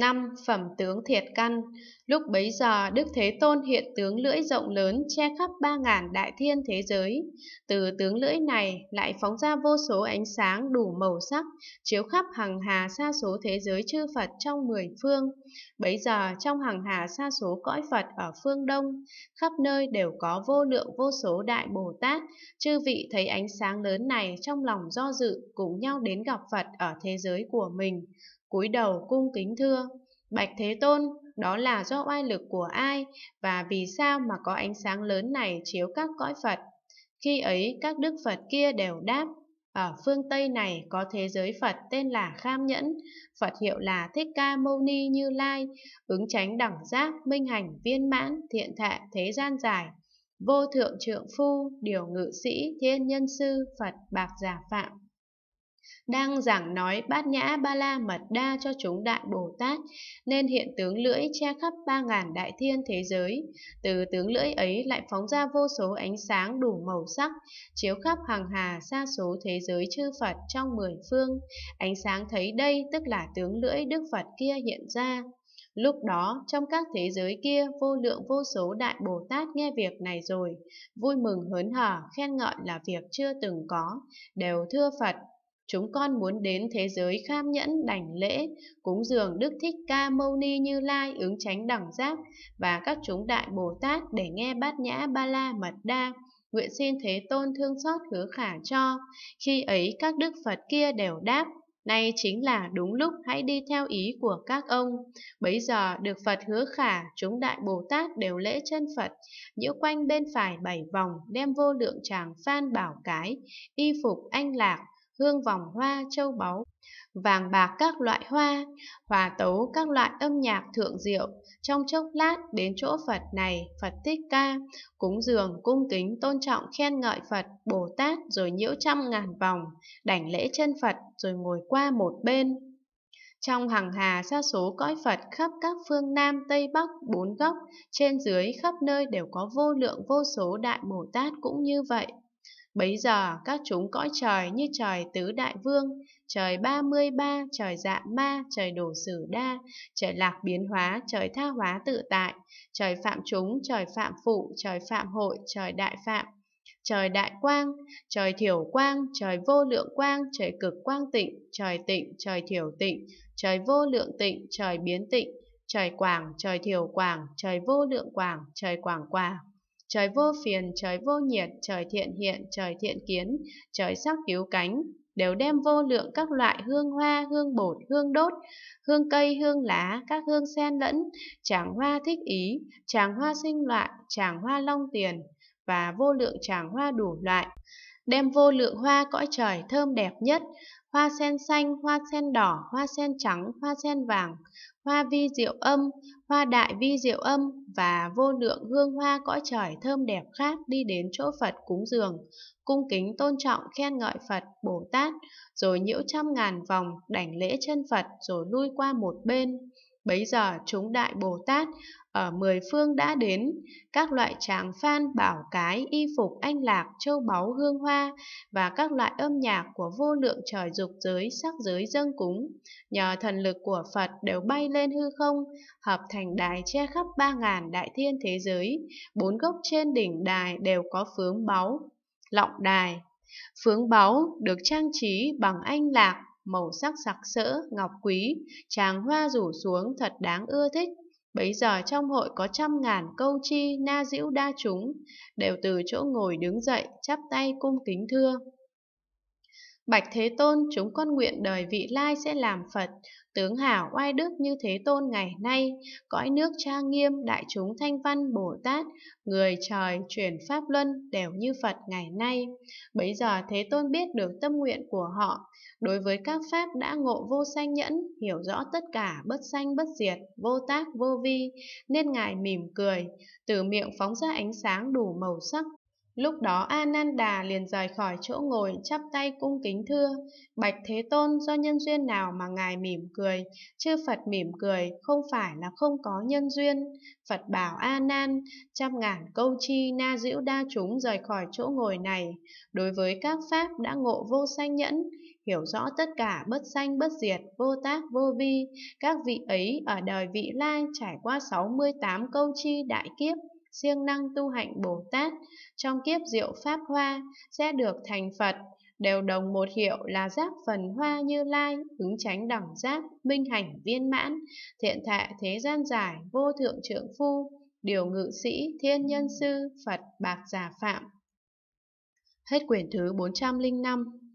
5. Phẩm tướng thiệt căn Lúc bấy giờ Đức Thế Tôn hiện tướng lưỡi rộng lớn che khắp ba ngàn đại thiên thế giới. Từ tướng lưỡi này lại phóng ra vô số ánh sáng đủ màu sắc, chiếu khắp hàng hà xa số thế giới chư Phật trong mười phương. Bấy giờ trong hàng hà xa số cõi Phật ở phương Đông, khắp nơi đều có vô lượng vô số đại Bồ Tát. Chư vị thấy ánh sáng lớn này trong lòng do dự cùng nhau đến gặp Phật ở thế giới của mình cúi đầu cung kính thưa bạch thế tôn đó là do oai lực của ai và vì sao mà có ánh sáng lớn này chiếu các cõi phật khi ấy các đức phật kia đều đáp ở phương Tây này có thế giới Phật tên là Kham Nhẫn, Phật hiệu là Thích Ca Mâu Ni Như Lai, ứng tránh đẳng giác, minh hành viên mãn, thiện thệ thế gian dài, vô thượng trượng phu, điều ngự sĩ, thiên nhân sư, Phật bạc giả phạm đang giảng nói bát nhã ba la mật đa cho chúng đại Bồ Tát, nên hiện tướng lưỡi che khắp ba ngàn đại thiên thế giới. Từ tướng lưỡi ấy lại phóng ra vô số ánh sáng đủ màu sắc, chiếu khắp hàng hà xa số thế giới chư Phật trong mười phương. Ánh sáng thấy đây tức là tướng lưỡi Đức Phật kia hiện ra. Lúc đó, trong các thế giới kia, vô lượng vô số đại Bồ Tát nghe việc này rồi, vui mừng hớn hở, khen ngợi là việc chưa từng có, đều thưa Phật, Chúng con muốn đến thế giới kham nhẫn đảnh lễ, cúng dường Đức Thích Ca Mâu Ni Như Lai ứng tránh đẳng giác và các chúng đại Bồ Tát để nghe bát nhã ba la mật đa. Nguyện xin Thế Tôn thương xót hứa khả cho. Khi ấy các đức Phật kia đều đáp, Nay chính là đúng lúc hãy đi theo ý của các ông. Bấy giờ được Phật hứa khả, chúng Đại Bồ Tát đều lễ chân Phật, nhiễu quanh bên phải bảy vòng, đem vô lượng tràng phan bảo cái, y phục anh lạc, hương vòng hoa châu báu, vàng bạc các loại hoa, hòa tấu các loại âm nhạc thượng diệu, trong chốc lát đến chỗ Phật này, Phật Thích Ca, cúng dường, cung kính, tôn trọng, khen ngợi Phật, Bồ Tát rồi nhiễu trăm ngàn vòng, đảnh lễ chân Phật rồi ngồi qua một bên. Trong hằng hà xa số cõi Phật khắp các phương Nam, Tây, Bắc, bốn góc, trên dưới khắp nơi đều có vô lượng vô số đại Bồ Tát cũng như vậy. Bấy giờ các chúng cõi trời như trời tứ đại vương, trời ba mươi ba, trời dạ ma, trời đổ sử đa, trời lạc biến hóa, trời tha hóa tự tại, trời phạm chúng, trời phạm phụ, trời phạm hội, trời đại phạm, trời đại quang, trời thiểu quang, trời vô lượng quang, trời cực quang tịnh, trời tịnh, trời thiểu tịnh, trời vô lượng tịnh, trời biến tịnh, trời quảng, trời thiểu quảng, trời vô lượng quảng, trời quảng quảng trời vô phiền, trời vô nhiệt, trời thiện hiện, trời thiện kiến, trời sắc cứu cánh, đều đem vô lượng các loại hương hoa, hương bột, hương đốt, hương cây, hương lá, các hương sen lẫn, tràng hoa thích ý, tràng hoa sinh loại, tràng hoa long tiền và vô lượng tràng hoa đủ loại, đem vô lượng hoa cõi trời thơm đẹp nhất, hoa sen xanh, hoa sen đỏ, hoa sen trắng, hoa sen vàng, hoa vi diệu âm, hoa đại vi diệu âm và vô lượng hương hoa cõi trời thơm đẹp khác đi đến chỗ Phật cúng dường, cung kính tôn trọng khen ngợi Phật, Bồ Tát, rồi nhiễu trăm ngàn vòng đảnh lễ chân Phật rồi lui qua một bên. Bấy giờ chúng Đại Bồ Tát ở mười phương đã đến, các loại tràng phan, bảo cái, y phục, anh lạc, châu báu, hương hoa và các loại âm nhạc của vô lượng trời dục giới, sắc giới dâng cúng, nhờ thần lực của Phật đều bay lên hư không, hợp thành đài che khắp ba ngàn đại thiên thế giới, bốn gốc trên đỉnh đài đều có phướng báu, lọng đài. Phướng báu được trang trí bằng anh lạc, màu sắc sặc sỡ, ngọc quý, chàng hoa rủ xuống thật đáng ưa thích. Bấy giờ trong hội có trăm ngàn câu chi na diễu đa chúng, đều từ chỗ ngồi đứng dậy, chắp tay cung kính thưa. Bạch Thế Tôn chúng con nguyện đời vị lai sẽ làm Phật, tướng hảo oai đức như Thế Tôn ngày nay, cõi nước cha nghiêm đại chúng thanh văn Bồ Tát, người trời truyền pháp luân đều như Phật ngày nay. Bấy giờ Thế Tôn biết được tâm nguyện của họ, đối với các pháp đã ngộ vô sanh nhẫn, hiểu rõ tất cả bất sanh bất diệt, vô tác vô vi, nên Ngài mỉm cười, từ miệng phóng ra ánh sáng đủ màu sắc Lúc đó Ananda liền rời khỏi chỗ ngồi chắp tay cung kính thưa, Bạch Thế Tôn do nhân duyên nào mà Ngài mỉm cười, chư Phật mỉm cười không phải là không có nhân duyên. Phật bảo A Nan, trăm ngàn câu chi na diễu đa chúng rời khỏi chỗ ngồi này, đối với các pháp đã ngộ vô sanh nhẫn, hiểu rõ tất cả bất sanh bất diệt, vô tác vô vi, các vị ấy ở đời vị lai trải qua 68 câu chi đại kiếp siêng năng tu hạnh Bồ Tát, trong kiếp diệu Pháp Hoa sẽ được thành Phật, đều đồng một hiệu là giác phần hoa như lai, ứng tránh đẳng giác, minh hành viên mãn, thiện thệ thế gian giải, vô thượng trượng phu, điều ngự sĩ, thiên nhân sư, Phật bạc giả phạm. Hết quyển thứ 405